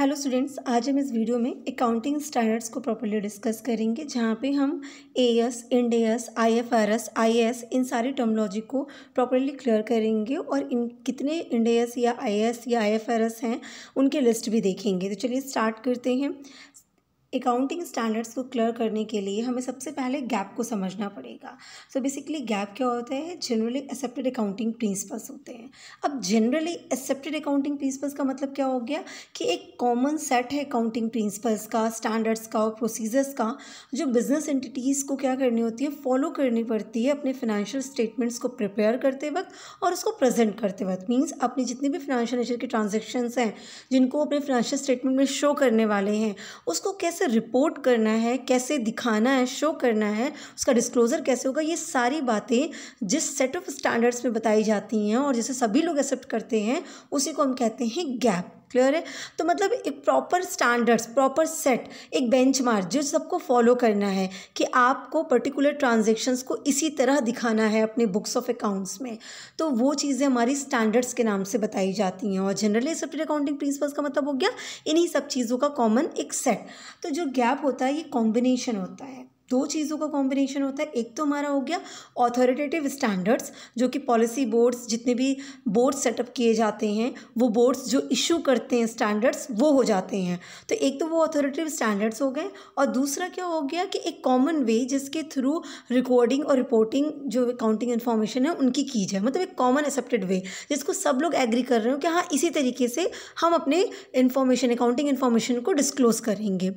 Hello students आज हम इस वीडियो में अकाउंटिंग स्टैंडर्ड्स को प्रॉपर्ली डिस्कस करेंगे जहाँ पे हम A S D S I F R S I S इन सारी टर्मोलॉजी को प्रॉपरली क्लियर करेंगे और इन कितने इंड एस या आई एस या आई एफ आर एस हैं उनके लिस्ट भी देखेंगे तो चलिए स्टार्ट करते हैं अकाउंटिंग स्टैंडर्ड्स को क्लियर करने के लिए हमें सबसे पहले गैप को समझना पड़ेगा सो बेसिकली गैप क्या होता है जनरली एक्सेप्टेड अकाउंटिंग प्रिंसिपल्स होते हैं अब जनरली एक्सेप्टेड अकाउंटिंग प्रिंसिपल्स का मतलब क्या हो गया कि एक कॉमन सेट है अकाउंटिंग प्रिंसिपल्स का स्टैंडर्ड्स का और प्रोसीजर्स का जो बिजनेस एंटिटीज़ को क्या करनी होती है फॉलो करनी पड़ती है अपने फाइनेंशियल स्टेटमेंट्स को प्रिपेयर करते वक्त और उसको प्रेजेंट करते वक्त मीन्स अपनी जितनी भी फाइनेंशियल नेचर के ट्रांजेक्शन्स हैं जिनको अपने फाइनेंशियल स्टेटमेंट में शो करने वाले हैं उसको कैसे कैसे रिपोर्ट करना है कैसे दिखाना है शो करना है उसका डिस्क्लोज़र कैसे होगा ये सारी बातें जिस सेट ऑफ स्टैंडर्ड्स में बताई जाती हैं और जिसे सभी लोग एक्सेप्ट करते हैं उसी को हम कहते हैं गैप क्लियर है तो मतलब एक प्रॉपर स्टैंडर्ड्स प्रॉपर सेट एक बेंचमार्क जो सबको फॉलो करना है कि आपको पर्टिकुलर ट्रांजेक्शन्स को इसी तरह दिखाना है अपने बुक्स ऑफ अकाउंट्स में तो वो चीज़ें हमारी स्टैंडर्ड्स के नाम से बताई जाती हैं और जनरली एक्सेप्टेड अकाउंटिंग प्रिंसिपल्स का मतलब हो गया इन्हीं सब चीज़ों का कॉमन एक सेट तो जो गैप होता है ये कॉम्बिनेशन होता है दो चीज़ों का कॉम्बिनेशन होता है एक तो हमारा हो गया ऑथोरिटेटिव स्टैंडर्ड्स जो कि पॉलिसी बोर्ड्स जितने भी बोर्ड सेटअप किए जाते हैं वो बोर्ड्स जो इशू करते हैं स्टैंडर्ड्स वो हो जाते हैं तो एक तो वो ऑथोरिटेटिव स्टैंडर्ड्स हो गए और दूसरा क्या हो गया कि एक कॉमन वे जिसके थ्रू रिकॉर्डिंग और रिपोर्टिंग जो अकाउंटिंग इन्फॉर्मेशन है उनकी की जाए मतलब एक कॉमन एक्सेप्टेड वे जिसको सब लोग एग्री कर रहे हो कि हाँ इसी तरीके से हम अपने इन्फॉर्मेशन अकाउंटिंग इन्फॉर्मेशन को डिस्क्लोज करेंगे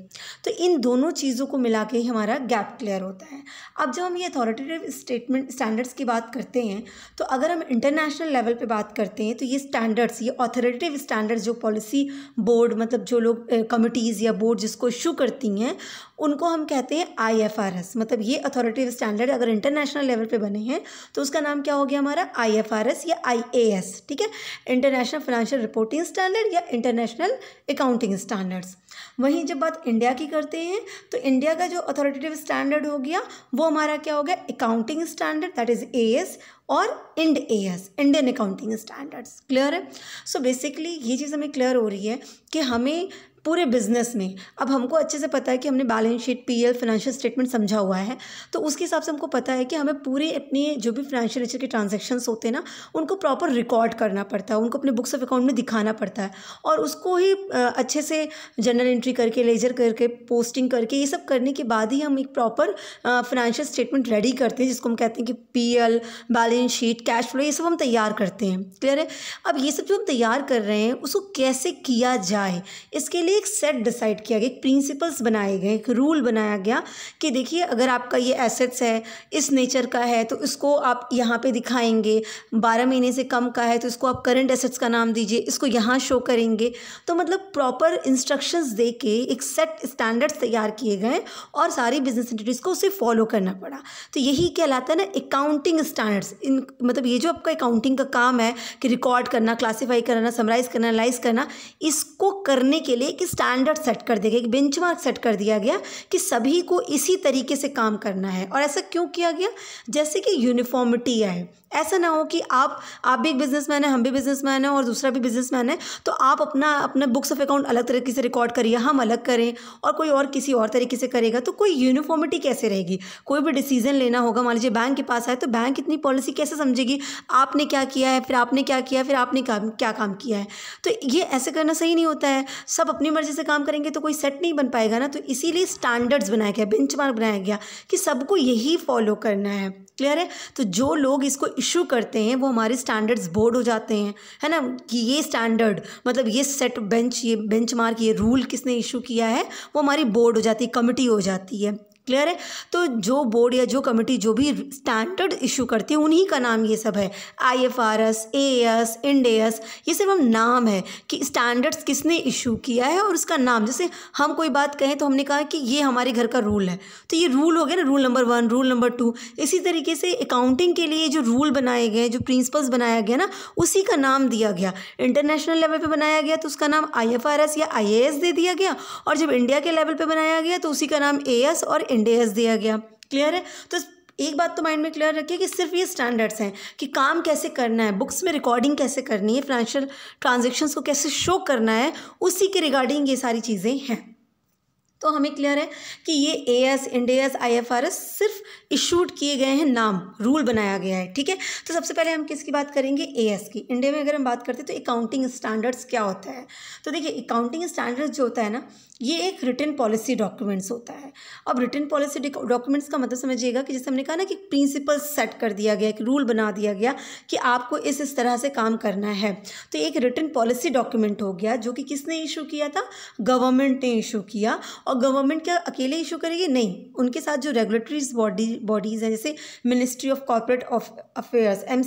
तो इन दोनों चीज़ों को मिला के ही हमारा गैप गैप क्लियर होता है अब जब हम ये अथॉरिटेटिव स्टेटमेंट स्टैंडर्ड्स की बात करते हैं तो अगर हम इंटरनेशनल लेवल पे बात करते हैं तो ये स्टैंडर्ड्स ये अथॉरिटेटिव स्टैंडर्ड्स जो पॉलिसी बोर्ड मतलब जो लोग कमिटीज़ या बोर्ड जिसको इशू करती हैं उनको हम कहते हैं आई एफ आर एस मतलब ये अथॉरिटी स्टैंडर्ड अगर इंटरनेशनल लेवल पे बने हैं तो उसका नाम क्या हो गया हमारा आई एफ आर एस या आई ए एस ठीक है इंटरनेशनल फाइनेंशियल रिपोर्टिंग स्टैंडर्ड या इंटरनेशनल अकाउंटिंग स्टैंडर्ड्स वहीं जब बात इंडिया की करते हैं तो इंडिया का जो अथॉरिटेटिव स्टैंडर्ड हो गया वो हमारा क्या हो गया accounting standard that is A S और Ind A S Indian accounting standards clear है सो so बेसिकली ये चीज़ हमें क्लियर हो रही है कि हमें पूरे बिजनेस में अब हमको अच्छे से पता है कि हमने balance sheet P L financial statement समझा हुआ है तो उसके हिसाब से हमको पता है कि हमें पूरे अपने जो भी फाइनेंशियल नेचर के ट्रांजेक्शन्स होते हैं ना उनको प्रॉपर रिकॉर्ड करना पड़ता है उनको अपने बुक्स ऑफ अकाउंट में दिखाना पड़ता है और उसको ही अच्छे से जनरल एंट्री करके लेजर करके पोस्टिंग करके ये सब करने के बाद ही हम एक प्रॉपर फाइनेंशियल स्टेटमेंट रेडी करते हैं जिसको हम कहते हैं कि P L balance sheet cash flow ये सब हम तैयार करते हैं क्लियर है अब ये सब जो हम तैयार कर रहे हैं उसको कैसे किया जाए इसके लिए एक सेट डिसाइड किया गया एक प्रिंसिपल्स बनाए गए एक रूल बनाया गया कि देखिए अगर आपका ये एसेट्स है इस नेचर का है तो इसको आप यहाँ पे दिखाएंगे बारह महीने से कम का है तो इसको आप करंट एसेट्स का नाम दीजिए इसको यहाँ शो करेंगे तो मतलब प्रॉपर इंस्ट्रक्शंस दे के एक सेट स्टैंडर्ड्स तैयार किए गए और सारी बिजनेस एंटिटीज़ को उसे फॉलो करना पड़ा तो यही कहलाता है ना अकाउंटिंग स्टैंडर्ड्स इन मतलब ये जो आपका अकाउंटिंग का काम है कि रिकॉर्ड करना क्लासीफाई करना समराइज़ करना एनालाइज करना इसको करने के लिए एक स्टैंडर्ड सेट कर दिया गया एक बेंचमार्क सेट कर दिया गया कि सभी को इसी तरीके से काम करना है और ऐसा क्यों किया गया जैसे कि यूनिफॉर्मिटी है ऐसा ना हो कि आप आप भी एक बिजनेसमैन है हम भी बिजनेसमैन है और दूसरा भी बिजनेसमैन है तो आप अपना अपना बुक्स ऑफ अकाउंट अलग तरीके से रिकॉर्ड करिए हम अलग करें और कोई और किसी और तरीके से करेगा तो कोई यूनिफॉर्मिटी कैसे रहेगी कोई भी डिसीजन लेना होगा मान लीजिए बैंक के पास आए तो बैंक इतनी पॉलिसी कैसे समझेगी आपने क्या किया है फिर आपने क्या किया फिर आपने काम क्या काम किया है तो ये ऐसे करना सही नहीं होता है सब अपनी मर्जी से काम करेंगे तो कोई सेट नहीं बन पाएगा ना तो इसीलिए स्टैंडर्ड्स बनाया गया बेंच बनाया गया कि सबको यही फॉलो करना है क्लियर है तो जो लोग इसको इशू करते हैं वो हमारे स्टैंडर्ड्स बोर्ड हो जाते हैं है ना कि ये स्टैंडर्ड मतलब ये सेट बेंच ये बेंच ये रूल किसने इशू किया है वो हमारी बोर्ड हो जाती है कमिटी हो जाती है क्लियर है तो जो बोर्ड या जो कमेटी जो भी स्टैंडर्ड इशू करती है उन्हीं का नाम ये सब है I F R S A S Ind S ये सिर्फ हम नाम है कि स्टैंडर्ड्स किसने इशू किया है और उसका नाम जैसे हम कोई बात कहें तो हमने कहा कि ये हमारे घर का रूल है तो ये रूल हो गया ना rule number one rule number two इसी तरीके से अकाउंटिंग के लिए जो रूल बनाए गए जो प्रिंसिपल्स बनाया गया ना उसी का नाम दिया गया इंटरनेशनल लेवल पर बनाया गया तो उसका नाम आई एफ आर एस या आई ए एस दे दिया गया और जब इंडिया के लेवल पर बनाया गया तो उसी का नाम ए एस और इंडेहस दिया गया क्लियर है तो एक बात तो माइंड में क्लियर रखिए कि सिर्फ ये स्टैंडर्ड्स हैं कि काम कैसे करना है बुक्स में रिकॉर्डिंग कैसे करनी है फाइनेंशियल ट्रांजेक्शन्स को कैसे शो करना है उसी के रिगार्डिंग ये सारी चीज़ें हैं तो हमें क्लियर है कि ये A S Ind AS I F R S सिर्फ इशूड किए गए हैं नाम रूल बनाया गया है ठीक है तो सबसे पहले हम किसकी बात करेंगे ए एस की इंडिया में अगर हम बात करते हैं तो अकाउंटिंग स्टैंडर्ड्स क्या होता है तो देखिए अकाउंटिंग स्टैंडर्ड्स जो होता है ना ये एक रिटर्न पॉलिसी डॉक्यूमेंट्स होता है अब रिटर्न पॉलिसी डॉक्यूमेंट्स का मतलब समझिएगा कि जैसे हमने कहा ना कि प्रिंसिपल सेट कर दिया गया एक रूल बना दिया गया कि आपको इस इस तरह से काम करना है तो एक रिटर्न पॉलिसी डॉक्यूमेंट हो गया जो कि किसने इशू किया था गवर्नमेंट ने इशू किया और गवर्नमेंट क्या अकेले इशू करेगी नहीं उनके साथ जो रेगुलेटरीज बॉडी बॉडीज़ हैं जैसे ministry of corporate affairs M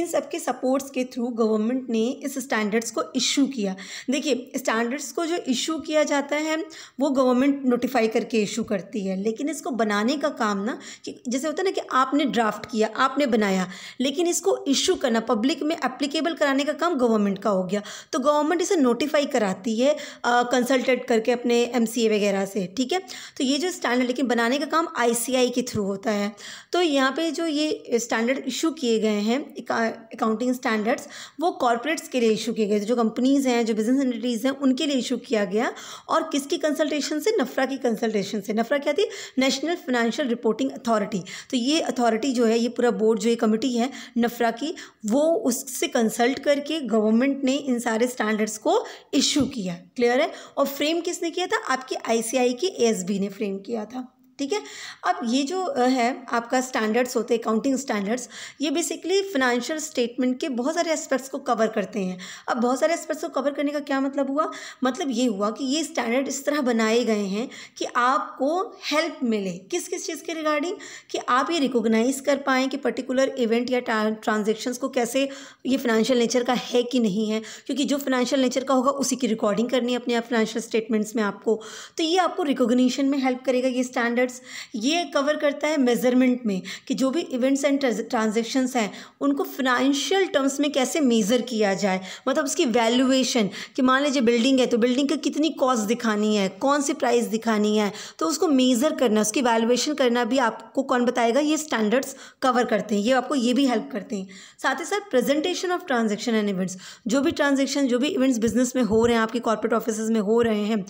इन सब के सपोर्ट्स के थ्रू गवर्नमेंट ने इस स्टैंडर्ड्स को इशू किया देखिए स्टैंडर्ड्स को जो इशू किया जाता है है वो गवर्नमेंट नोटिफाई करके इशू करती है लेकिन इसको बनाने का काम ना कि जैसे होता है ना कि आपने ड्राफ्ट किया आपने बनाया लेकिन इसको इशू करना पब्लिक में एप्लीकेबल कराने का काम गवर्नमेंट का हो गया तो गवर्नमेंट इसे नोटिफाई कराती है कंसल्टेट करके अपने एम वगैरह से ठीक है तो ये जो स्टैंडर्ड लेकिन बनाने का काम आई के थ्रू होता है तो यहाँ पे जो ये स्टैंडर्ड इशू किए गए हैं अकाउंटिंग स्टैंडर्ड्स वो कॉरपोरेट्स के लिए इशू किए गए जो कंपनीज़ हैं जो बिजनेस एंटिटीज़ हैं उनके लिए इशू किया गया और और किसकी कंसल्टेशन से नफरा की कंसल्टेशन से नफरा क्या थी नेशनल फाइनेंशियल रिपोर्टिंग अथॉरिटी तो ये अथॉरिटी जो है ये पूरा बोर्ड जो ये कमिटी है नफरा की वो उससे कंसल्ट करके गवर्नमेंट ने इन सारे स्टैंडर्ड्स को इशू किया क्लियर है और फ्रेम किसने किया था आपकी आईसीआई की एएसबी ने फ्रेम किया था ठीक है अब ये जो है आपका स्टैंडर्ड्स होते हैं अकाउंटिंग स्टैंडर्ड्स ये बेसिकली फाइनेंशियल स्टेटमेंट के बहुत सारे एस्पेक्ट्स को कवर करते हैं अब बहुत सारे एस्पेक्ट्स को कवर करने का क्या मतलब हुआ मतलब ये हुआ कि ये स्टैंडर्ड इस तरह बनाए गए हैं कि आपको हेल्प मिले किस किस चीज़ के रिगार्डिंग कि आप ये रिकोगनाइज़ कर पाएँ कि पर्टिकुलर इवेंट या ट्रांजेक्शन्स को कैसे ये फाइनेंशियल नेचर का है कि नहीं है क्योंकि जो फाइनेंशियल नेचर का होगा उसी की रिकॉर्डिंग करनी है अपने फाइनेंशियल स्टेटमेंट्स में आपको तो ये आपको रिकोगनीशन में हेल्प करेगा ये स्टैंडर्ड पार्ट्स ये कवर करता है मेज़रमेंट में कि जो भी इवेंट्स एंड ट्रांजेक्शन्स हैं उनको फिनंशियल टर्म्स में कैसे मेज़र किया जाए मतलब उसकी वैल्यूएशन कि मान लीजिए बिल्डिंग है तो बिल्डिंग की कितनी कॉस्ट दिखानी है कौन सी प्राइस दिखानी है तो उसको मेज़र करना उसकी वैल्यूएशन करना भी आपको कौन बताएगा ये स्टैंडर्ड्स कवर करते हैं ये आपको ये भी हेल्प करते हैं साथ ही साथ presentation of transaction and events जो भी ट्रांजेक्शन जो भी इवेंट्स बिजनेस में हो रहे हैं आपके कॉर्पोरेट ऑफिस में हो रहे हैं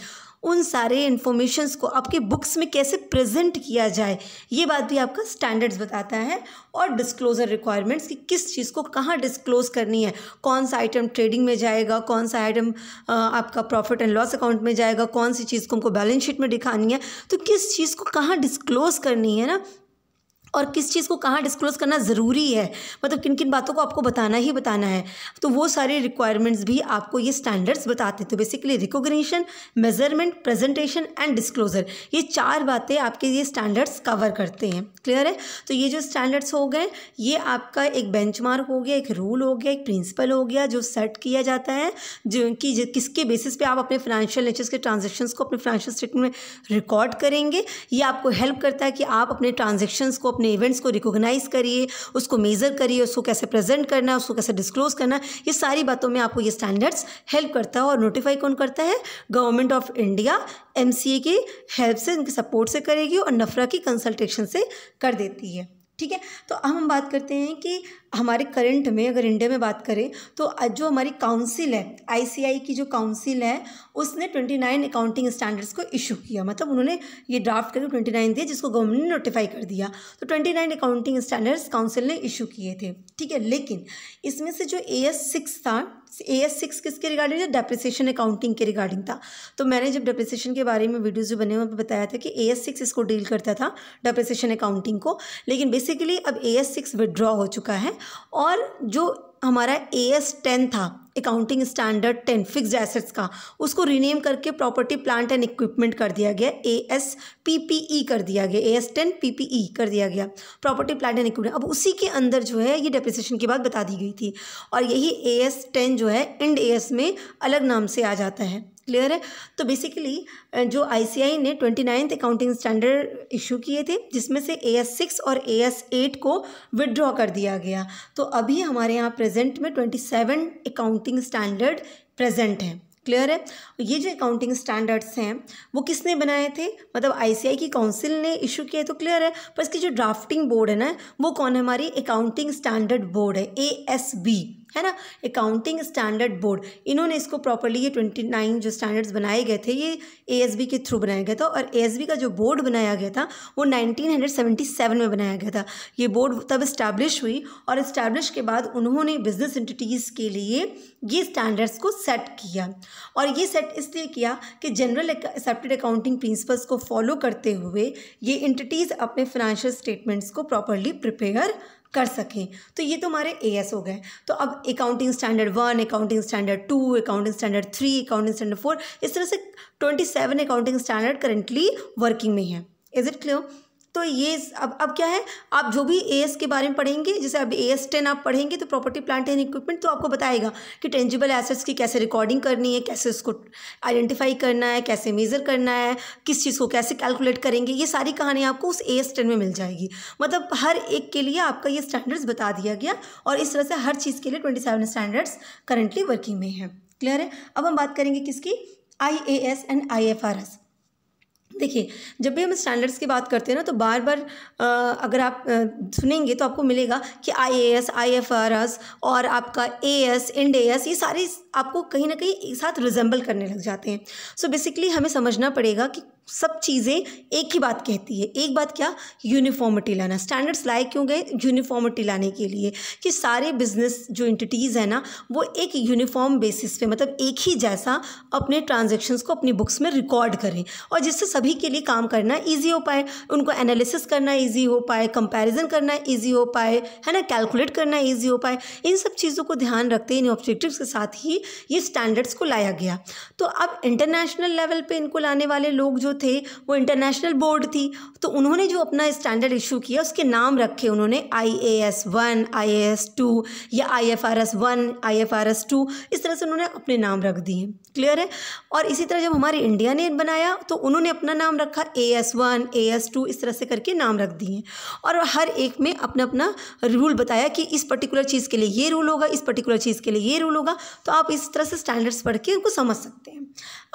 उन सारे इन्फॉर्मेशंस को आपके बुक्स में कैसे प्रेजेंट किया जाए ये बात भी आपका स्टैंडर्ड्स बताता है और डिस्क्लोजर रिक्वायरमेंट्स कि किस चीज़ को कहाँ डिस्क्लोज करनी है कौन सा आइटम ट्रेडिंग में जाएगा कौन सा आइटम आपका प्रॉफिट एंड लॉस अकाउंट में जाएगा कौन सी चीज़ को हमको बैलेंस शीट में दिखानी है तो किस चीज़ को कहाँ डिस्क्लोज करनी है ना और किस चीज़ को कहाँ डिस्क्लोज़ करना ज़रूरी है मतलब किन किन बातों को आपको बताना ही बताना है तो वो सारे रिक्वायरमेंट्स भी आपको ये स्टैंडर्ड्स बताते हैं तो basically recognition measurement presentation and disclosure ये चार बातें आपके ये स्टैंडर्ड्स कवर करते हैं क्लियर है तो ये जो स्टैंडर्ड्स हो गए ये आपका एक बेंच हो गया एक रूल हो गया एक प्रिंसिपल हो गया जो सेट किया जाता है जो कि किसके बेसिस पर आप अपने फाइनेंशियल नेचर्स के ट्रांजेक्शन्स को अपने फाइनेंशियल स्टेटमेंट में रिकॉर्ड करेंगे ये आपको हेल्प करता है कि आप अपने ट्रांजेक्शन्स को अपने इवेंट्स को रिकोगनाइज़ करिए उसको मेज़र करिए उसको कैसे प्रेजेंट करना है उसको कैसे डिस्क्लोज करना ये सारी बातों में आपको ये स्टैंडर्ड्स हेल्प करता है और नोटिफाई कौन करता है गवर्नमेंट ऑफ इंडिया एम की हेल्प से इनके सपोर्ट से करेगी और नफरा की कंसल्टेशन से कर देती है ठीक है तो अब हम बात करते हैं कि हमारे करंट में अगर इंडिया में बात करें तो जो हमारी काउंसिल है आईसीआई की जो काउंसिल है उसने ट्वेंटी नाइन अकाउंटिंग स्टैंडर्ड्स को इशू किया मतलब उन्होंने ये ड्राफ्ट करके ट्वेंटी नाइन दिया जिसको गवर्नमेंट ने नोटिफाई कर दिया तो twenty nine accounting standards council ने इशू किए थे ठीक है लेकिन इसमें से जो ए एस सिक्स था ए एस सिक्स किसके रिगार्डिंग था डेप्रिसिएशन अकाउंटिंग के रिगार्डिंग था तो मैंने जब डेप्रिसिएशन के बारे में वीडियोज बने हुए बताया था कि ए एस सिक्स इसको डील करता था डेप्रिसिएशन अकाउंटिंग को लेकिन बेसिकली अब ए एस सिक्स विदड्रॉ हो चुका है और जो हमारा ए एस टेन था accounting standard ten fix assets का उसको रिनेम करके प्रॉपर्टी प्लांट एंड इक्विपमेंट कर दिया गया A S P P E कर दिया गया A S ten P P E कर दिया गया प्रॉपर्टी प्लांट एंड इक्विपमेंट अब उसी के अंदर जो है ये डेप्रिसिएशन की बात बता दी गई थी और यही ए एस टेन जो है इंड ए एस में अलग नाम से आ जाता है क्लियर है तो बेसिकली जो आईसीआई ने twenty ninth accounting standard issue किए थे जिसमें से ए एस सिक्स और ए एस एट को विदड्रॉ कर दिया गया तो अभी हमारे यहाँ प्रेजेंट में twenty seven accounting standard present है क्लियर है ये जो अकाउंटिंग स्टैंडर्ड्स हैं वो किसने बनाए थे मतलब आईसीआई की काउंसिल ने इशू किए तो क्लियर है पर इसकी जो ड्राफ्टिंग बोर्ड है ना वो कौन है हमारी अकाउंटिंग स्टैंडर्ड बोर्ड है ए एस बी है ना अकाउंटिंग स्टैंडर्ड बोर्ड इन्होंने इसको प्रॉपरली ये ट्वेंटी नाइन जो स्टैंडर्ड्स बनाए गए थे ये ए के थ्रू बनाया गया था और ए का जो बोर्ड बनाया गया था वो नाइनटीन हंड्रेड सेवेंटी सेवन में बनाया गया था ये बोर्ड तब इस्टेब्लिश हुई और इस्टेब्लिश के बाद उन्होंने बिजनेस एंटिटीज़ के लिए ये स्टैंडर्ड्स को सेट किया और ये सेट इसलिए किया कि जनरल एक्सेप्टेड अकाउंटिंग प्रिंसिपल्स को फॉलो करते हुए ये इंटिटीज़ अपने फाइनेंशियल स्टेटमेंट्स को प्रॉपरली प्रिपेयर कर सकें तो ये तो हमारे ए हो गए तो अब accounting standard one accounting standard two accounting standard three accounting standard four इस तरह से twenty seven accounting standard currently working में है इज़ इट क्लियर तो ये अब अब क्या है आप जो भी ए के बारे में पढ़ेंगे जैसे अब ए एस टेन आप पढ़ेंगे तो प्रॉपर्टी प्लांट एंड इक्विपमेंट तो आपको बताएगा कि टेंजिबल एसेट्स की कैसे रिकॉर्डिंग करनी है कैसे उसको आइडेंटिफाई करना है कैसे मेज़र करना है किस चीज़ को कैसे कैलकुलेट करेंगे ये सारी कहानी आपको उस ए एस टेन में मिल जाएगी मतलब हर एक के लिए आपका ये स्टैंडर्ड्स बता दिया गया और इस तरह से हर चीज़ के लिए twenty seven standards currently working में है क्लियर है अब हम बात करेंगे किसकी I A S and I F R S देखिए जब भी हम स्टैंडर्ड्स की बात करते हैं ना तो बार बार आ, अगर आप आ, सुनेंगे तो आपको मिलेगा कि I A S I F R S और आपका A S Ind A S ये सारे आपको कहीं ना कहीं एक साथ रिजेंबल करने लग जाते हैं सो so बेसिकली हमें समझना पड़ेगा कि सब चीज़ें एक ही बात कहती है एक बात क्या यूनिफॉर्मिटी लाना स्टैंडर्ड्स लाए क्यों गए यूनिफॉर्मिटी लाने के लिए कि सारे बिजनेस जो इंटिटीज़ है ना वो एक यूनिफॉर्म बेसिस पे मतलब एक ही जैसा अपने ट्रांजेक्शन्स को अपनी बुक्स में रिकॉर्ड करें और जिससे सभी के लिए काम करना ईजी हो पाए उनको एनालिसिस करना ईजी हो पाए कंपेरिजन करना ईजी हो पाए है ना कैलकुलेट करना ईजी हो पाए इन सब चीज़ों को ध्यान रखते इन ऑब्जेक्टिव के साथ ही ये स्टैंडर्ड्स को लाया गया तो अब इंटरनेशनल लेवल पर इनको लाने वाले लोग जो थे वो इंटरनेशनल बोर्ड थी तो उन्होंने जो अपना स्टैंडर्ड इशू किया उसके नाम रखे उन्होंने I A S one I A S two या I F R S one I F R S two इस तरह से उन्होंने अपने नाम रख दिए क्लियर है और इसी तरह जब हमारे इंडिया ने बनाया तो उन्होंने अपना नाम रखा A S one A S two इस तरह से करके नाम रख दिए और हर एक में अपना अपना रूल बताया कि इस पर्टिकुलर चीज़ के लिए ये रूल होगा इस पर्टिकुलर चीज़ के लिए ये रूल होगा तो आप इस तरह से स्टैंडर्ड्स पढ़ के उनको समझ सकते हैं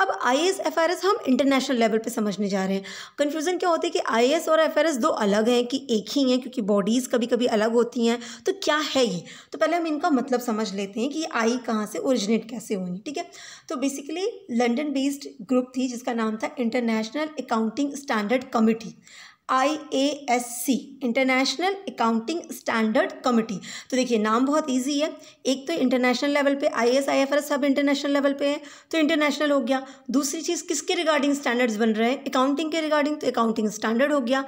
अब I S F R S हम इंटरनेशनल लेवल पर समझने जा रहे हैं कन्फ्यूज़न क्या होता है कि आई और एफ दो अलग हैं कि एक ही हैं क्योंकि बॉडीज़ कभी कभी अलग होती हैं तो क्या है ये तो पहले हम इनका मतलब समझ लेते हैं कि आई कहाँ से ओरिजिनेट कैसे हुई ठीक है तो बेसिकली लंडन बेस्ड ग्रुप थी जिसका नाम था international accounting standard committee C international accounting standard committee तो देखिए नाम बहुत ईजी है एक तो इंटरनेशनल लेवल पे एफ एस सब इंटरनेशनल लेवल पे है तो इंटरनेशनल हो गया दूसरी चीज़ किसके रिगार्डिंग स्टैंडर्ड्स बन रहे हैं अकाउंटिंग के रिगार्डिंग तो अकाउंटिंग स्टैंडर्ड हो गया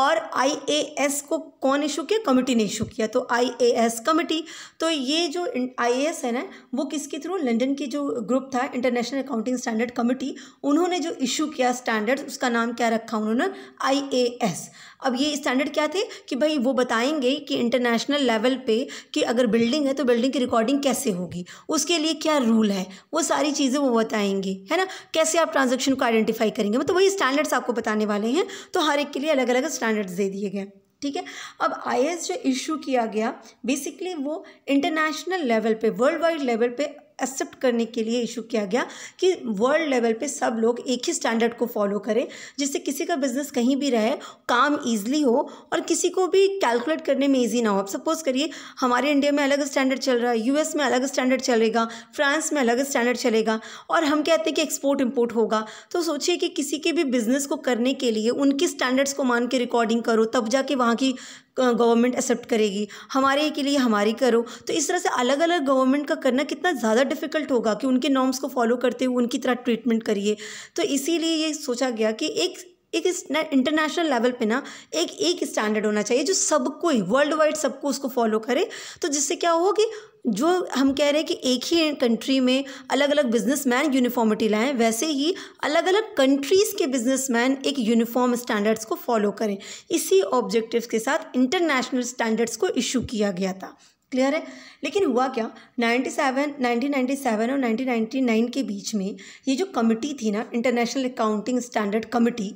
और आई ए एस को कौन इशू किया कमिटी ने इशू किया तो आई ए एस कमिटी तो ये जो आई ए एस है ना वो किसके थ्रू लंडन की जो ग्रुप था इंटरनेशनल अकाउंटिंग स्टैंडर्ड कमिटी उन्होंने जो इशू किया स्टैंडर्ड्स उसका नाम क्या रखा उन्होंने आई ए एस अब ये स्टैंडर्ड क्या थे कि भाई वो बताएंगे कि इंटरनेशनल लेवल पे कि अगर बिल्डिंग है तो बिल्डिंग की रिकॉर्डिंग कैसे होगी उसके लिए क्या रूल है वो सारी चीज़ें वो बताएंगे है ना कैसे आप ट्रांजेक्शन को आइडेंटिफाई करेंगे मतलब वही स्टैंडर्ड्स आपको बताने वाले हैं तो हर एक के लिए अलग अलग स्टैंडर्ड्स दे दिए गए ठीक है अब आई जो इशू किया गया बेसिकली वो इंटरनेशनल लेवल पे वर्ल्ड वाइड लेवल पे एक्सेप्ट करने के लिए इशू किया गया कि वर्ल्ड लेवल पे सब लोग एक ही स्टैंडर्ड को फॉलो करें जिससे किसी का बिजनेस कहीं भी रहे काम ईजिली हो और किसी को भी कैलकुलेट करने में ईजी ना हो अब सपोज़ करिए हमारे इंडिया में अलग स्टैंडर्ड चल रहा है यूएस में अलग स्टैंडर्ड चलेगा फ्रांस में अलग स्टैंडर्ड चलेगा और हम कहते हैं कि एक्सपोर्ट इम्पोर्ट होगा तो सोचिए कि किसी के भी बिजनेस को करने के लिए उनके स्टैंडर्ड्स को मान के रिकॉर्डिंग करो तब जाके वहाँ की गवर्नमेंट एक्सेप्ट करेगी हमारे के लिए हमारी करो तो इस तरह से अलग अलग गवर्नमेंट का करना कितना ज़्यादा डिफिकल्ट होगा कि उनके नॉर्म्स को फॉलो करते हुए उनकी तरह ट्रीटमेंट करिए तो इसीलिए ये सोचा गया कि एक एक इंटरनेशनल लेवल पे ना एक एक स्टैंडर्ड होना चाहिए जो सबको ही वर्ल्ड वाइड सबको उसको फॉलो करे तो जिससे क्या होगा कि जो हम कह रहे हैं कि एक ही कंट्री में अलग अलग बिजनेसमैन यूनिफॉर्मिटी लाएं वैसे ही अलग अलग कंट्रीज़ के बिजनेसमैन एक यूनिफॉर्म स्टैंडर्ड्स को फॉलो करें इसी ऑब्जेक्टिव्स के साथ इंटरनेशनल स्टैंडर्ड्स को इशू किया गया था क्लियर है लेकिन हुआ क्या 97 1997 और 1999 के बीच में ये जो कमिटी थी ना इंटरनेशनल अकाउंटिंग स्टैंडर्ड कमिटी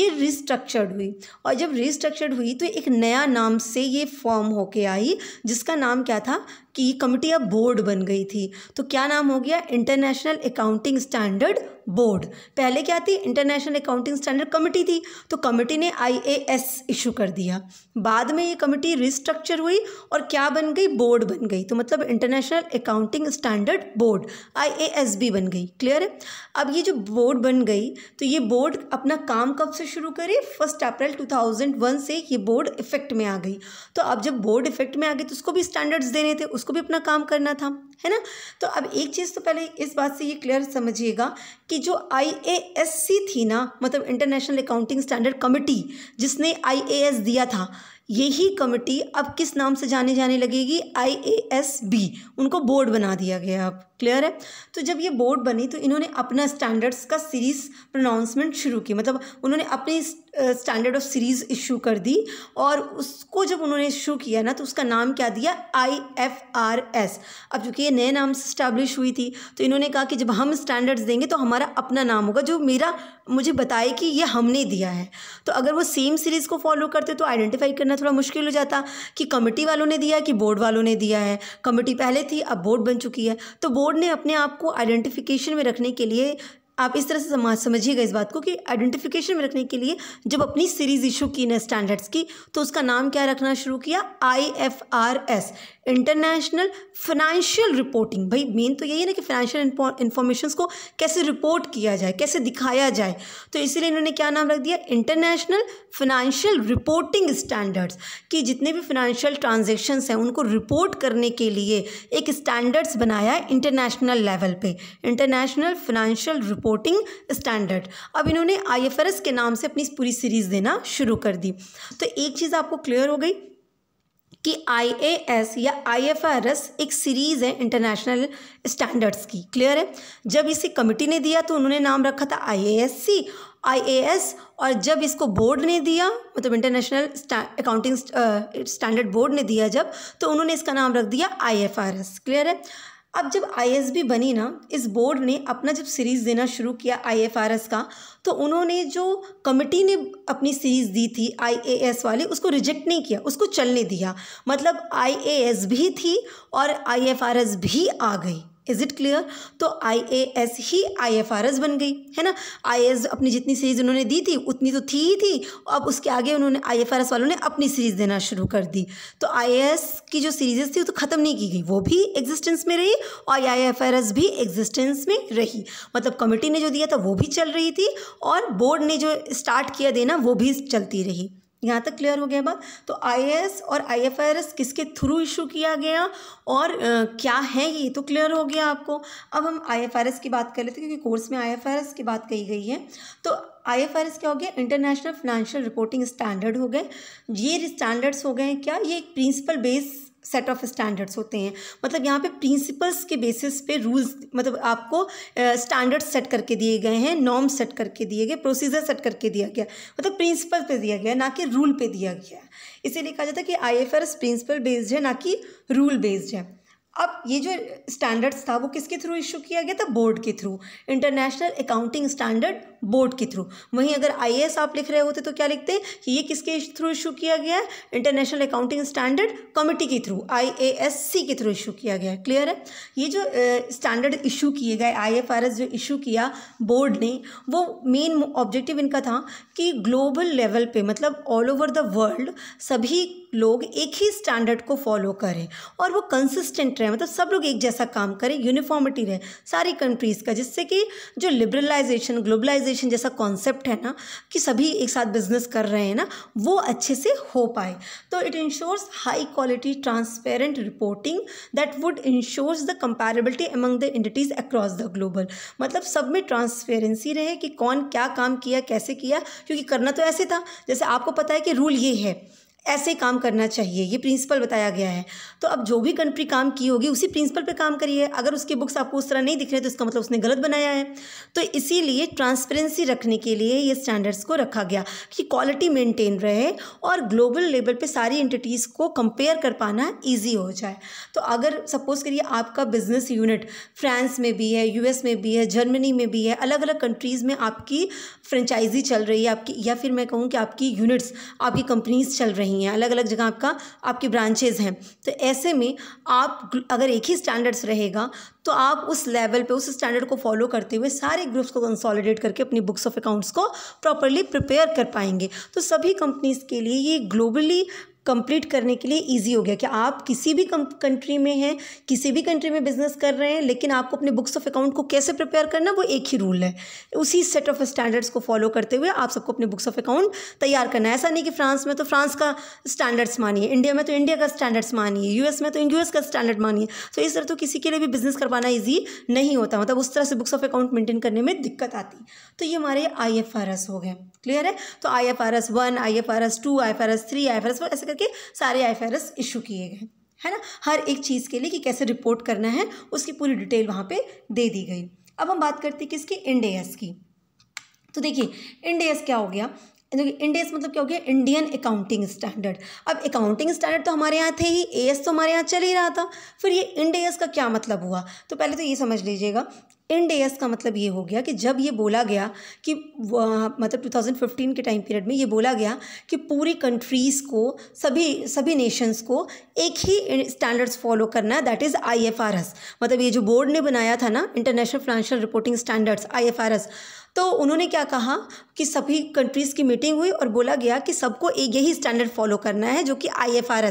ये रिस्ट्रक्चर्ड हुई और जब रिस्ट्रक्चर्ड हुई तो एक नया नाम से ये फॉर्म होके आई जिसका नाम क्या था कि कमिटी अब बोर्ड बन गई थी तो क्या नाम हो गया इंटरनेशनल अकाउंटिंग स्टैंडर्ड बोर्ड पहले क्या थी इंटरनेशनल अकाउंटिंग स्टैंडर्ड कमिटी थी तो कमेटी ने आईएएस इशू कर दिया बाद में ये कमिटी रिस्ट्रक्चर हुई और क्या बन गई बोर्ड बन गई तो मतलब international accounting standard board I बन गई क्लियर है अब ये जो बोर्ड बन गई तो ये बोर्ड अपना काम कब से शुरू करे फर्स्ट अप्रैल 2001 से ये बोर्ड इफेक्ट में आ गई तो अब जब बोर्ड इफेक्ट में आ गई तो उसको भी स्टैंडर्ड्स देने थे उसको भी अपना काम करना था है ना तो अब एक चीज़ तो पहले इस बात से ये क्लियर समझिएगा कि जो आई थी ना मतलब इंटरनेशनल अकाउंटिंग स्टैंडर्ड कमिटी जिसने आई दिया था यही कमेटी अब किस नाम से जाने जाने लगेगी आई ए एस बी उनको बोर्ड बना दिया गया अब क्लियर है तो जब ये बोर्ड बनी तो इन्होंने अपना स्टैंडर्ड्स का सीरीज़ प्रोनाउंसमेंट शुरू की मतलब उन्होंने अपनी स्टैंडर्ड ऑफ सीरीज़ इशू कर दी और उसको जब उन्होंने इशू किया ना तो उसका नाम क्या दिया आई एफ आर एस अब चूंकि ये नए नाम से स्टैब्लिश हुई थी तो इन्होंने कहा कि जब हम स्टैंडर्ड्स देंगे तो हमारा अपना नाम होगा जो मेरा मुझे बताए कि ये हमने दिया है तो अगर वो सेम सीरीज़ को फॉलो करते तो आइडेंटिफाई करना थोड़ा मुश्किल हो जाता कि कमेटी वालों ने दिया कि बोर्ड वालों ने दिया है कमेटी पहले थी अब बोर्ड बन चुकी है तो बोर्ड बोर्ड ने अपने आप को आइडेंटिफिकेशन में रखने के लिए आप इस तरह से समाज समझिएगा इस बात को कि आइडेंटिफिकेशन में रखने के लिए जब अपनी सीरीज इशू की ना स्टैंडर्ड्स की तो उसका नाम क्या रखना शुरू किया I F R S international financial reporting भाई मेन तो यही है ना कि फाइनेंशियल इंफॉर्मेशन को कैसे रिपोर्ट किया जाए कैसे दिखाया जाए तो इसीलिए इन्होंने क्या नाम रख दिया इंटरनेशनल फाइनेंशियल रिपोर्टिंग स्टैंडर्ड्स कि जितने भी फाइनेंशियल ट्रांजेक्शन्स हैं उनको रिपोर्ट करने के लिए एक स्टैंडर्ड्स बनाया है इंटरनेशनल लेवल पर इंटरनेशनल फाइनेंशियल रिपोर्टिंग स्टैंडर्ड अब इन्होंने आई के नाम से अपनी पूरी सीरीज़ देना शुरू कर दी तो एक चीज़ आपको क्लियर हो गई कि आईएएस या आईएफआरएस एक सीरीज़ है इंटरनेशनल स्टैंडर्ड्स की क्लियर है जब इसे कमिटी ने दिया तो उन्होंने नाम रखा था आईएएससी आईएएस और जब इसको बोर्ड ने दिया मतलब इंटरनेशनल अकाउंटिंग स्टैंडर्ड बोर्ड ने दिया जब तो उन्होंने इसका नाम रख दिया आईएफआरएस क्लियर है अब जब आईएसबी बनी ना इस बोर्ड ने अपना जब सीरीज़ देना शुरू किया आईएफआरएस का तो उन्होंने जो कमिटी ने अपनी सीरीज़ दी थी आईएएस वाली उसको रिजेक्ट नहीं किया उसको चलने दिया मतलब आईएएस भी थी और आईएफआरएस भी आ गई इज इट क्लियर तो आई ए एस ही आई एफ आर एस बन गई है ना आई एस अपनी जितनी सीरीज़ उन्होंने दी थी उतनी तो थी ही थी अब उसके आगे उन्होंने आई एफ आर एस वालों ने अपनी सीरीज़ देना शुरू कर दी तो आई ए एस की जो सीरीज़ थी वो तो ख़त्म नहीं की गई वो भी एग्जिस्टेंस में रही और आई एफ आर एस भी एग्जिस्टेंस में रही मतलब कमेटी ने जो दिया था वो भी चल रही थी और बोर्ड ने जो स्टार्ट किया देना वो भी चलती रही यहाँ तक क्लियर हो गया बात तो आई और आई किसके थ्रू इशू किया गया और आ, क्या है ये तो क्लियर हो गया आपको अब हम आई की बात कर लेते हैं क्योंकि कोर्स में आई की बात कही गई है तो आई क्या हो गया इंटरनेशनल फाइनेंशियल रिपोर्टिंग स्टैंडर्ड हो गए ये स्टैंडर्ड्स हो गए क्या ये एक principle based set of standards होते हैं मतलब यहाँ पे प्रिंसिपल्स के बेसिस पे रूल्स मतलब आपको स्टैंडर्ड्स सेट करके दिए गए हैं नॉर्म्स सेट करके दिए गए प्रोसीजर सेट करके दिया गया मतलब प्रिंसिपल पे दिया गया ना कि रूल पे दिया गया इसीलिए कहा जाता है कि आई एफ प्रिंसिपल बेस्ड है ना कि रूल बेस्ड है अब ये जो स्टैंडर्ड्स था वो किसके थ्रू इशू किया गया था बोर्ड के through international accounting standard board के थ्रू वहीं अगर आई आप लिख रहे होते तो क्या लिखते कि ये किसके थ्रू इशू किया गया है इंटरनेशनल अकाउंटिंग स्टैंडर्ड कमिटी के थ्रू आई के थ्रू इशू किया गया है क्लियर है ये जो स्टैंडर्ड uh, इशू किए गए आई जो इशू किया बोर्ड ने वो मेन ऑब्जेक्टिव इनका था कि ग्लोबल लेवल पर मतलब ऑल ओवर द वर्ल्ड सभी लोग एक ही स्टैंडर्ड को फॉलो करें और वो कंसिस्टेंट रहे मतलब सब लोग एक जैसा काम करें यूनिफॉर्मिटी रहे सारी कंट्रीज़ का जिससे कि जो लिबरलाइजेशन ग्लोबलाइजेशन जैसा कॉन्सेप्ट है ना कि सभी एक साथ बिजनेस कर रहे हैं ना वो अच्छे से हो पाए तो it ensures high quality transparent reporting that would ensures the comparability among the entities across the global मतलब सब में ट्रांसपेरेंसी रहे कि कौन क्या काम किया कैसे किया क्योंकि करना तो ऐसे था जैसे आपको पता है कि रूल ये है ऐसे काम करना चाहिए ये प्रिंसिपल बताया गया है तो अब जो भी कंट्री काम की होगी उसी प्रिंसिपल पर काम करिए अगर उसके बुक्स आपको उस तरह नहीं दिख रहे तो इसका मतलब उसने गलत बनाया है तो इसीलिए ट्रांसपेरेंसी रखने के लिए ये स्टैंडर्ड्स को रखा गया कि क्वालिटी मेंटेन रहे और ग्लोबल लेवल पर सारी एंटिटीज़ को कंपेयर कर पाना ईजी हो जाए तो अगर सपोज़ करिए आपका बिजनेस यूनिट फ्रांस में भी है यू में भी है जर्मनी में भी है अलग अलग कंट्रीज़ में आपकी फ्रेंचाइजी चल रही है आपकी या फिर मैं कहूँ कि आपकी यूनिट्स आपकी कंपनीज चल रही नहीं है अलग अलग जगह आपका आपकी ब्रांचेज़ हैं तो ऐसे में आप अगर एक ही स्टैंडर्ड्स रहेगा तो आप उस लेवल पे उस स्टैंडर्ड को फॉलो करते हुए सारे ग्रुप्स को कंसोलिडेट करके अपनी बुक्स ऑफ अकाउंट्स को प्रॉपरली प्रिपेयर कर पाएंगे तो सभी कंपनीज़ के लिए ये ग्लोबली कंप्लीट करने के लिए ईजी हो गया कि आप किसी भी कंट्री में हैं किसी भी कंट्री में बिजनेस कर रहे हैं लेकिन आपको अपने बुक्स ऑफ अकाउंट को कैसे प्रिपेयर करना वो एक ही रूल है उसी सेट ऑफ स्टैंडर्ड्स को फॉलो करते हुए आप सबको अपने बुक्स ऑफ अकाउंट तैयार करना है ऐसा नहीं कि फ्रांस में तो फ्रांस का स्टैंडर्ड्स मानिए इंडिया में तो इंडिया का स्टैंडर्ड्स मानिए यूएस में तो यूएस का स्टैंडर्ड मानिए तो इस तरह तो किसी के लिए भी बिजनेस करवाना ईजी नहीं होता मतलब उस तरह से बुक्स ऑफ अकाउंट मेंटेन करने में दिक्कत आती तो ये हमारे आई हो गए क्लियर है तो I F R S one I F R S two I F R S three I F R S ऐसे करके सारे आई इशू किए गए है ना हर एक चीज़ के लिए कि कैसे रिपोर्ट करना है उसकी पूरी डिटेल वहाँ पे दे दी गई अब हम बात करते हैं किसकी इंडेस की तो देखिए इंडेस क्या हो गया इंडेस मतलब क्या हो गया इंडियन अकाउंटिंग स्टैंडर्ड अब अकाउंटिंग स्टैंडर्ड तो हमारे यहाँ थे ही ए तो हमारे यहाँ चल ही रहा था फिर ये इंडेस का क्या मतलब हुआ तो पहले तो ये समझ लीजिएगा एंड एस का मतलब ये हो गया कि जब ये बोला गया कि मतलब 2015 के टाइम पीरियड में ये बोला गया कि पूरी कंट्रीज़ को सभी सभी नेशंस को एक ही स्टैंडर्ड्स फॉलो करना है दैट इज़ आई मतलब ये जो बोर्ड ने बनाया था ना international financial reporting standards I तो उन्होंने क्या कहा कि सभी कंट्रीज़ की मीटिंग हुई और बोला गया कि सबको यही स्टैंडर्ड फॉलो करना है जो कि आई है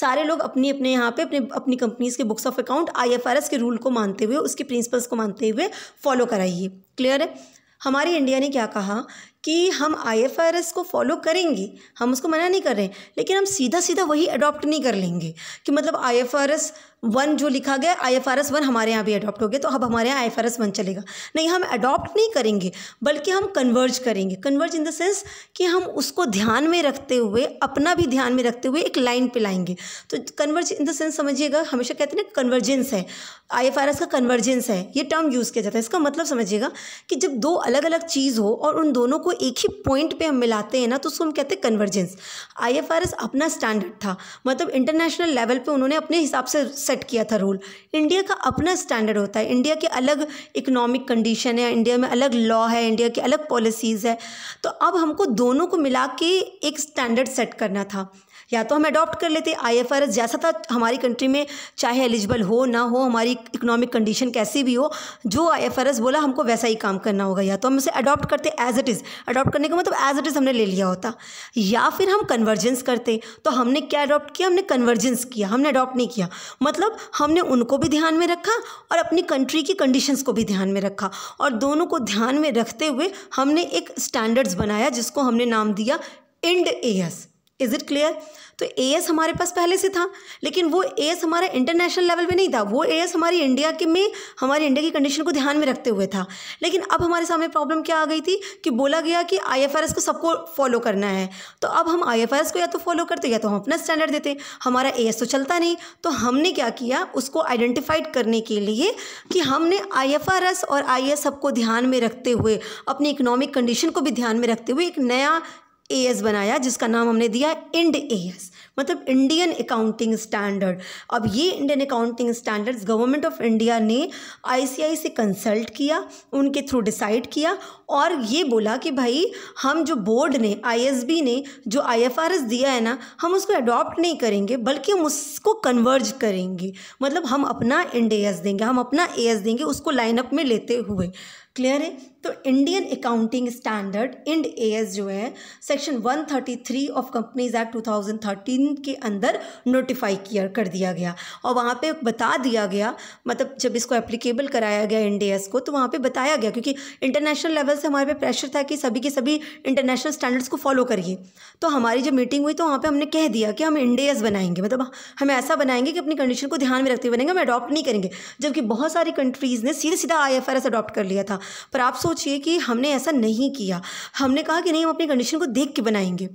सारे लोग अपनी अपने यहाँ पे अपने अपनी कंपनीज़ के बुक्स ऑफ अकाउंट आई के रूल को मानते हुए उसके प्रिंसिपल्स को मानते हुए फॉलो कराइए क्लियर है हमारे इंडिया ने क्या कहा कि हम आई एफ आर एस को फॉलो करेंगे हम उसको मना नहीं कर रहे हैं लेकिन हम सीधा सीधा वही अडॉप्ट नहीं कर लेंगे कि मतलब I F R S one जो लिखा गया I F R S one हमारे यहाँ भी अडॉप्ट हो गया तो अब हमारे यहाँ I F R S one चलेगा नहीं हम अडॉप्ट नहीं करेंगे बल्कि हम कन्वर्ज करेंगे कन्वर्ज इन द सेंस कि हम उसको ध्यान में रखते हुए अपना भी ध्यान में रखते हुए एक लाइन पे लाएंगे तो कन्वर्ज इन द सेंस समझिएगा हमेशा कहते हैं ना कन्वर्जेंस है आई एफ आर एस का कन्वर्जेंस है ये टर्म यूज़ किया जाता है इसका मतलब समझिएगा कि जब दो अलग अलग चीज़ हो और उन दोनों को को एक ही पॉइंट पे हम मिलाते हैं ना तो उसको हम कहते हैं कन्वर्जेंस आईएफआरएस अपना स्टैंडर्ड था मतलब इंटरनेशनल लेवल पे उन्होंने अपने हिसाब से सेट किया था रूल इंडिया का अपना स्टैंडर्ड होता है इंडिया के अलग इकोनॉमिक कंडीशन है इंडिया में अलग लॉ है इंडिया की अलग पॉलिसीज़ है तो अब हमको दोनों को मिला के एक स्टैंडर्ड सेट करना था या तो हम अडॉप्ट कर लेते आई जैसा था हमारी कंट्री में चाहे एलिजिबल हो ना हो हमारी इकोनॉमिक कंडीशन कैसी भी हो जो आई बोला हमको वैसा ही काम करना होगा या तो हम उसे अडॉप्ट करते एज इट इज़ अडॉप्ट करने का मतलब एज इट इज़ हमने ले लिया होता या फिर हम कन्वर्जेंस करते तो हमने क्या अडॉप्ट किया हमने कन्वर्जेंस किया हमने अडॉप्ट नहीं किया मतलब हमने उनको भी ध्यान में रखा और अपनी कंट्री की कंडीशंस को भी ध्यान में रखा और दोनों को ध्यान में रखते हुए हमने एक स्टैंडर्ड्स बनाया जिसको हमने नाम दिया Ind S is it clear तो ए एस हमारे पास पहले से था लेकिन वो ए एस हमारा इंटरनेशनल लेवल पे नहीं था वो ए एस हमारी इंडिया के में हमारी इंडिया की कंडीशन को ध्यान में रखते हुए था लेकिन अब हमारे सामने प्रॉब्लम क्या आ गई थी कि बोला गया कि आई एफ आर एस को सबको फॉलो करना है तो अब हम आई एफ आर एस को या तो फॉलो करते या तो हम अपना स्टैंडर्ड देते हमारा ए एस तो चलता नहीं तो हमने क्या किया उसको आइडेंटिफाइड करने के लिए कि हमने आई एफ आर एस और आई एस सबको ध्यान में रखते हुए अपनी इकोनॉमिक कंडीशन को भी ध्यान में रखते हुए एक नया एस बनाया जिसका नाम हमने दिया इंड एस मतलब इंडियन अकाउंटिंग स्टैंडर्ड अब ये Indian accounting standards government of India ने आईसीआई से कंसल्ट किया उनके थ्रू डिसाइड किया और ये बोला कि भाई हम जो बोर्ड ने आईएसबी ने जो आईएफआरएस दिया है ना हम उसको अडॉप्ट नहीं करेंगे बल्कि हम उसको कन्वर्ज करेंगे मतलब हम अपना इंड देंगे हम अपना ए देंगे उसको लाइनअप में लेते हुए क्लियर है तो Indian accounting standard Ind S जो है सेक्शन 133 ऑफ कंपनीज एक्ट 2013 के अंदर नोटिफाई किया कर दिया गया और वहाँ पे बता दिया गया मतलब जब इसको एप्लीकेबल कराया गया इंड एस को तो वहाँ पे बताया गया क्योंकि इंटरनेशनल लेवल से हमारे पे प्रेशर था कि सभी के सभी इंटरनेशनल स्टैंडर्ड्स को फॉलो करिए तो हमारी जब मीटिंग हुई तो वहाँ पर हमने कह दिया कि हम इंड एस बनाएंगे मतलब हम ऐसा बनाएंगे कि अपनी कंडीशन को ध्यान में रखते हुए बनाएंगे हम अडॉप्ट नहीं करेंगे जबकि बहुत सारी कंट्रीज़ ने सीधे सीधा आई एफ अडॉप्ट कर लिया था पर आप सोच सोचिए कि हमने ऐसा नहीं किया हमने कहा कि नहीं हम अपनी कंडीशन को देख के बनाएंगे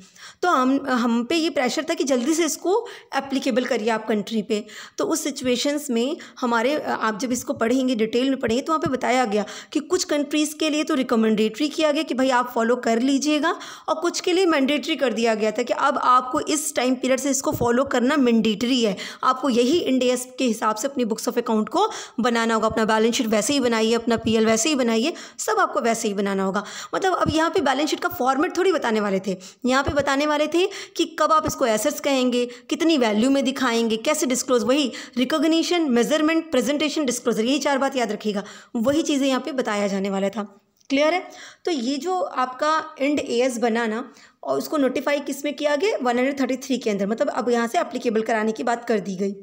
तो हम हम पे ये प्रेशर था कि जल्दी से इसको एप्लीकेबल करिए आप कंट्री पे तो उस सिचुएशंस में हमारे आप जब इसको पढ़ेंगे डिटेल में पढ़ेंगे तो वहाँ पर बताया गया कि कुछ कंट्रीज़ के लिए तो रिकमेंडेटरी किया गया कि भाई आप फॉलो कर लीजिएगा और कुछ के लिए मैंडेटरी कर दिया गया था कि अब आपको इस टाइम पीरियड से इसको फॉलो करना मैंडेटरी है आपको यही इंडिया के हिसाब से अपनी बुक्स ऑफ अकाउंट को बनाना होगा अपना बैलेंस शीट वैसे ही बनाइए अपना पी वैसे ही बनाइए सब आपको वैसे ही बनाना होगा मतलब अब यहाँ पे बैलेंस शीट का फॉर्मेट थोड़ी बताने वाले थे यहाँ पे बताने वाले थे कि कब आप इसको एसेट्स कहेंगे कितनी वैल्यू में दिखाएंगे कैसे डिस्क्लोज वही रिकोगनीशन मेजरमेंट प्रेजेंटेशन डिस्क्लोजर यही चार बात याद रखिएगा वही चीज़ें यहाँ पर बताया जाने वाला था क्लियर है तो ये जो आपका एंड ए एस बनाना और उसको नोटिफाई किस में किया गया 133 के अंदर मतलब अब यहाँ से अप्लीकेबल कराने की बात कर दी गई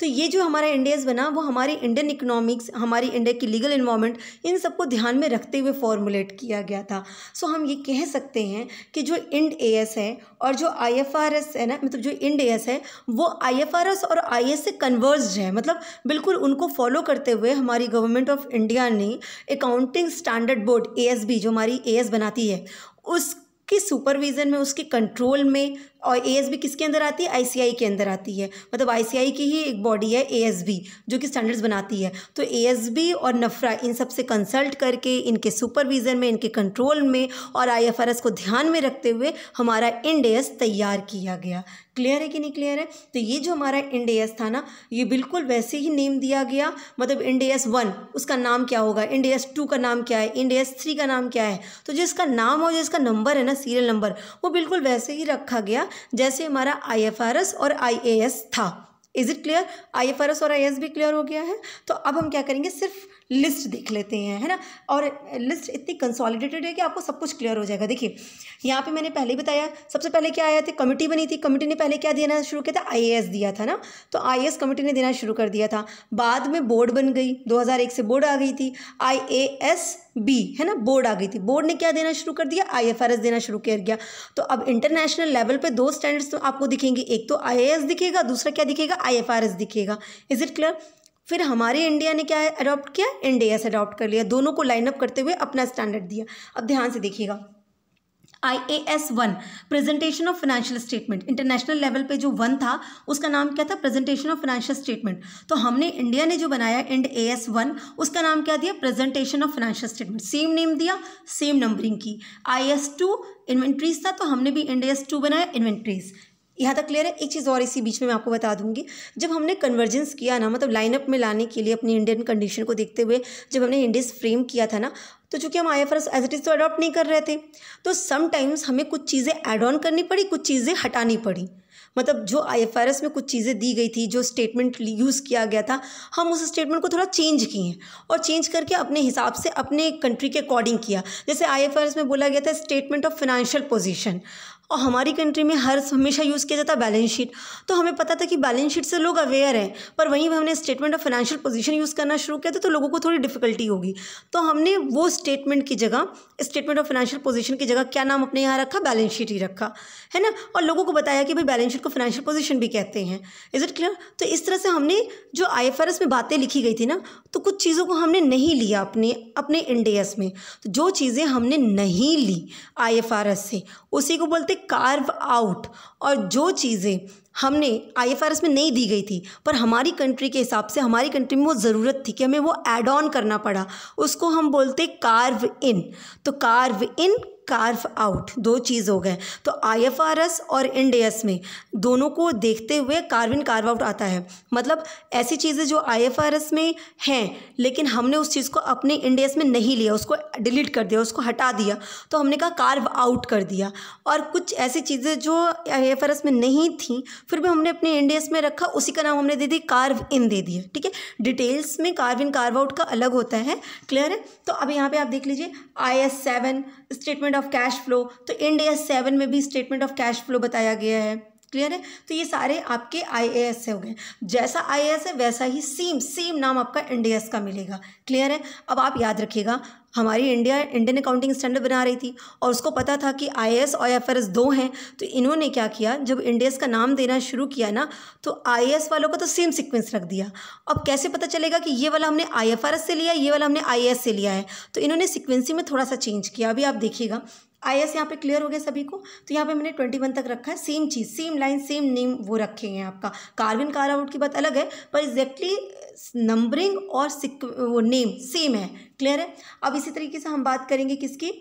तो ये जो हमारा इंडेक्स बना वो हमारी इंडियन इकोनॉमिक्स हमारी इंडिया की लीगल इन्वामेंट इन सबको ध्यान में रखते हुए फॉर्मुलेट किया गया था सो हम ये कह सकते हैं कि जो इंड ए एस है और जो आई एफ आर एस है ना मतलब जो इंड ए एस है वो आई एफ आर एस और आई एस से कन्वर्स्ड है मतलब बिल्कुल उनको फॉलो करते हुए हमारी गवर्नमेंट ऑफ इंडिया ने accounting standard board A S B जो हमारी ए एस बनाती है उस सुपरविज़न में उसके कंट्रोल में और ए एस बी किसके अंदर आती है आई के अंदर आती है मतलब आई की ही एक बॉडी है ए एस बी जो कि स्टैंडर्ड्स बनाती है तो ए और नफरा इन सब से कंसल्ट करके इनके सुपरविज़न में इनके कंट्रोल में और आई एफ आर एस को ध्यान में रखते हुए हमारा एस तैयार किया गया क्लियर है कि नहीं क्लियर है तो ये जो हमारा एस था ना ये बिल्कुल वैसे ही नेम दिया गया मतलब एस वन उसका नाम क्या होगा एस टू का नाम क्या है एस थ्री का नाम क्या है तो जो इसका नाम और जो इसका नंबर है ना सीरियल नंबर वो बिल्कुल वैसे ही रखा गया जैसे हमारा एस और एस था इज इट क्लियर एस और एस भी क्लियर हो गया है तो अब हम क्या करेंगे सिर्फ लिस्ट देख लेते हैं है ना और लिस्ट इतनी कंसोलिडेटेड है कि आपको सब कुछ क्लियर हो जाएगा देखिए यहाँ पे मैंने पहले बताया सबसे पहले क्या आया थे कमेटी बनी थी कमेटी ने पहले क्या देना शुरू किया था आई दिया था ना तो आई कमेटी ने देना शुरू कर दिया था बाद में बोर्ड बन गई दो से बोर्ड आ गई थी आई बी है ना बोर्ड आ गई थी बोर्ड ने क्या देना शुरू कर दिया आईएफआरएस देना शुरू कर गया तो अब इंटरनेशनल लेवल पे दो स्टैंडर्ड्स तो आपको दिखेंगे एक तो आईएएस दिखेगा दूसरा क्या दिखेगा आईएफआरएस दिखेगा इज इट क्लियर फिर हमारे इंडिया ने क्या अडॉप्ट किया इंडिया से अडॉप्ट कर लिया दोनों को लाइनअप करते हुए अपना स्टैंडर्ड दिया अब ध्यान से देखिएगा I A S one presentation of financial statement international level पे जो वन था उसका नाम क्या था प्रेजेंटेशन ऑफ फाइनेंशियल स्टेटमेंट तो हमने इंडिया ने जो बनाया एंड ए एस वन उसका नाम क्या दिया presentation of financial statement same name दिया सेम नंबरिंग की आई एस टू इन्वेंट्रीज था तो हमने भी एन एस टू बनाया इन्वेंट्रीज यहाँ तक क्लियर है एक चीज़ और इसी बीच में मैं आपको बता दूंगी जब हमने कन्वर्जेंस किया ना मतलब लाइनअप में लाने के लिए अपनी इंडियन कंडीशन को देखते हुए जब हमने इंडिस फ्रेम किया था ना तो चूंकि हम I F as it is तो अडॉप्ट नहीं कर रहे थे तो समटाइम्स हमें कुछ चीज़ें एड ऑन करनी पड़ी कुछ चीज़ें हटानी पड़ी मतलब जो आई एफ आर एस में कुछ चीज़ें दी गई थी जो स्टेटमेंट यूज़ किया गया था हम उस स्टेटमेंट को थोड़ा चेंज किए हैं और चेंज करके अपने हिसाब से अपने कंट्री के अकॉर्डिंग किया जैसे आई एफ आर एस में बोला गया था स्टेटमेंट ऑफ फाइनेंशियल पोजीशन और हमारी कंट्री में हर हमेशा यूज़ किया जाता है बैलेंस शीट तो हमें पता था कि बैलेंस शीट से लोग अवेयर हैं पर वहीं हमने statement of financial position use करना शुरू किया था तो लोगों को थोड़ी डिफिकल्टी होगी तो हमने वो स्टेटमेंट की जगह स्टेटमेंट ऑफ फाइनेंशियल पोजिशन की जगह क्या नाम अपने यहाँ रखा बैलेंस शीट ही रखा है ना और लोगों को बताया कि भाई बैलेंस शीट को फाइनेंशियल पोजिशन भी कहते हैं इज़ इट क्लियर तो इस तरह से हमने जो आई में बातें लिखी गई थी ना तो कुछ चीज़ों को हमने नहीं लिया अपने अपने इंडेस में तो जो चीज़ें हमने नहीं ली आईएफआरएस से उसी को बोलते कार्व आउट और जो चीज़ें हमने आईएफआरएस में नहीं दी गई थी पर हमारी कंट्री के हिसाब से हमारी कंट्री में वो ज़रूरत थी कि हमें वो एड ऑन करना पड़ा उसको हम बोलते कार्व इन तो कार्व इन कार्व आउट दो चीज़ हो गए तो आई एफ आर एस और डी एस में दोनों को देखते हुए कार्व इन कार्व आउट आता है मतलब ऐसी चीज़ें जो आई एफ आर एस में हैं लेकिन हमने उस चीज़ को अपने इंड एस में नहीं लिया उसको डिलीट कर दिया उसको हटा दिया तो हमने कहा कार्व आउट कर दिया और कुछ ऐसी चीज़ें जो आई एफ आर एस में नहीं थी फिर भी हमने अपने इंड एस में रखा उसी का नाम हमने दे दी कार्व इन दे दिया ठीक है डिटेल्स में कार्व इन कार्व आउट का अलग होता है क्लियर है तो अब यहाँ पर आप देख लीजिए I S seven statement of cash flow तो इंड सेवन में भी स्टेटमेंट ऑफ कैश फ्लो बताया गया है क्लियर है तो ये सारे आपके आई से हो गए जैसा आई है वैसा ही सेम सेम नाम आपका एन का मिलेगा क्लियर है अब आप याद रखिएगा हमारी इंडिया इंडियन अकाउंटिंग स्टैंडर्ड बना रही थी और उसको पता था कि आई और एफ दो हैं तो इन्होंने क्या किया जब इंडियस का नाम देना शुरू किया ना तो आई वालों का तो सेम सिक्वेंस रख दिया अब कैसे पता चलेगा कि ये वाला हमने आई से लिया ये वाला हमने आई से लिया है तो इन्होंने सिक्वेंसी में थोड़ा सा चेंज किया अभी आप देखिएगा आई एस यहाँ पे क्लियर हो गया सभी को तो यहाँ पे मैंने ट्वेंटी वन तक रखा है सेम चीज़ सेम लाइन सेम नेम वो रखे हैं आपका कार्विन कार आउट की बात अलग है पर एग्जैक्टली नंबरिंग और वो नेम सेम है क्लियर है अब इसी तरीके से हम बात करेंगे किसकी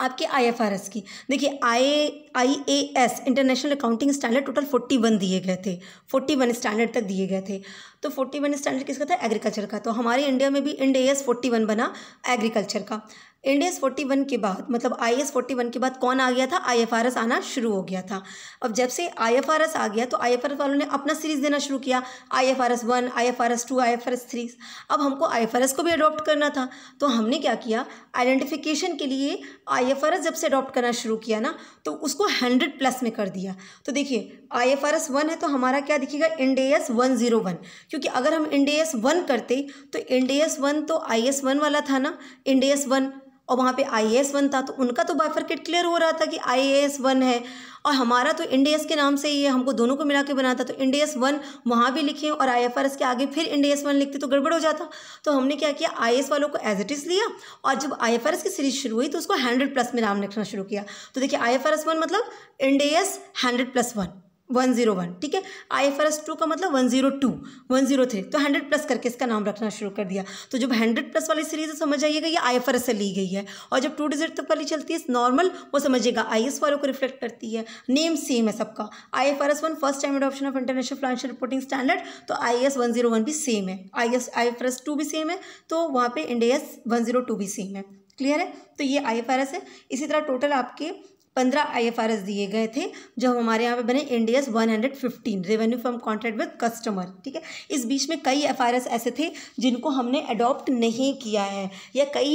आपके आईएफआरएस की देखिए I I A S international accounting standard total forty one दिए गए थे फोर्टी वन स्टैंडर्ड तक दिए गए थे तो फोर्टी वन स्टैंडर्ड किसका था एग्रीकल्चर का तो हमारे इंडिया में भी Ind A S forty one बना एग्रीकल्चर का इंडियस एस फोर्टी वन के बाद मतलब आई एस फोर्टी वन के बाद कौन आ गया था आई एफ आर एस आना शुरू हो गया था अब जब से आई एफ आर एस आ गया तो आई एफ आर एस वालों ने अपना सीरीज देना शुरू किया I F R S one I F R S two I F R S three अब हमको आई एफ आर एस को भी अडॉप्ट करना था तो हमने क्या किया आइडेंटिफिकेशन के लिए आई एफ आर एस जब से अडॉप्ट करना शुरू किया ना तो उसको हंड्रेड प्लस में कर दिया तो देखिए I F R S one है तो हमारा क्या दिखेगा Ind AS S one zero one क्योंकि अगर हम इंडियस एस वन करते तो इंडियस एस वन तो आई एस वन वाला था ना इंडियस एस वन और वहाँ पे आई एस वन था तो उनका तो बाइफर्केट क्लियर हो रहा था कि आई एस वन है और हमारा तो इंडी के नाम से ही है हमको दोनों को मिला के बना था तो इंडी एस वन वहाँ भी लिखे और आई एफ आर एस के आगे फिर इंडी एस वन लिखते तो गड़बड़ हो जाता तो हमने क्या किया आई एस वालों को एज इट इज़ लिया और जब आई एफ आर एस की सीरीज शुरू हुई तो उसको हंड्रेड प्लस में नाम लिखना शुरू किया तो देखिए I F R S one मतलब Ind S hundred plus one one zero one ठीक है I F R S two का मतलब one zero two one zero three तो हंड्रेड प्लस करके इसका नाम रखना शुरू कर दिया तो जब हंड्रेड प्लस वाली सीरीज समझ आइएगा ये आई एफ आर एस से ली गई है और जब टू डिजिट तक वाली चलती है नॉर्मल वो समझिएगा आई एस वालों को रिफ्लेक्ट करती है नेम सेम है सबका I F R S one first time adoption of international financial reporting standard तो I S one zero one भी सेम है I S I F R S two भी सेम है तो वहाँ पर India S one zero two भी same है क्लियर है तो ये आई एफ आर एस है इसी तरह टोटल आपके पंद्रह एस दिए गए थे जो हमारे यहाँ पे बने Ind AS one hundred fifteen revenue from contract with customer ठीक है इस बीच में कई एस ऐसे थे जिनको हमने अडॉप्ट नहीं किया है या कई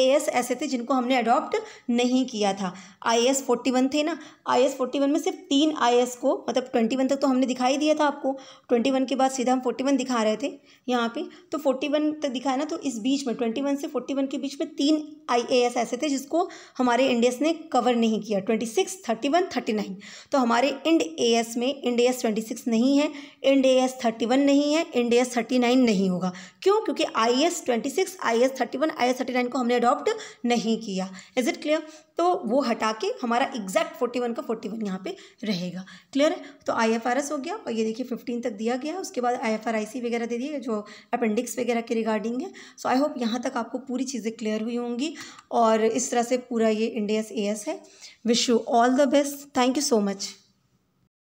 एस ऐसे थे जिनको हमने अडॉप्ट नहीं किया था फोर्टी वन थे ना फोर्टी वन में सिर्फ तीन एस को मतलब वन तक तो हमने दिखाई दिया था आपको वन के बाद सीधा हम वन दिखा रहे थे यहाँ पे तो वन तक दिखाया ना तो इस बीच में वन से वन के बीच में तीन एस ऐसे थे जिसको हमारे इंडियस ने कवर नहीं नहीं किया twenty six thirty one thirty nine तो हमारे इंड ए एस में Ind A S twenty six नहीं है Ind A S thirty one नहीं है Ind A S thirty nine नहीं होगा क्यों क्योंकि I S twenty six I S thirty one I S thirty nine को हमने अडॉप्ट नहीं किया इज़ इट क्लियर तो वो हटा के हमारा एग्जैक्ट फोर्टी वन का फोर्टी वन यहाँ पर रहेगा क्लियर है तो आई एफ आर एस हो गया और ये देखिए फिफ्टीन तक दिया गया उसके बाद आई एफ आर आई सी वगैरह दे दिए जो अपेंडिक्स वगैरह के रिगार्डिंग है सो आई होप यहाँ तक आपको पूरी चीज़ें क्लियर हुई होंगी और इस तरह से पूरा ये इंडियस ए एस है Wish you all the best. Thank you so much.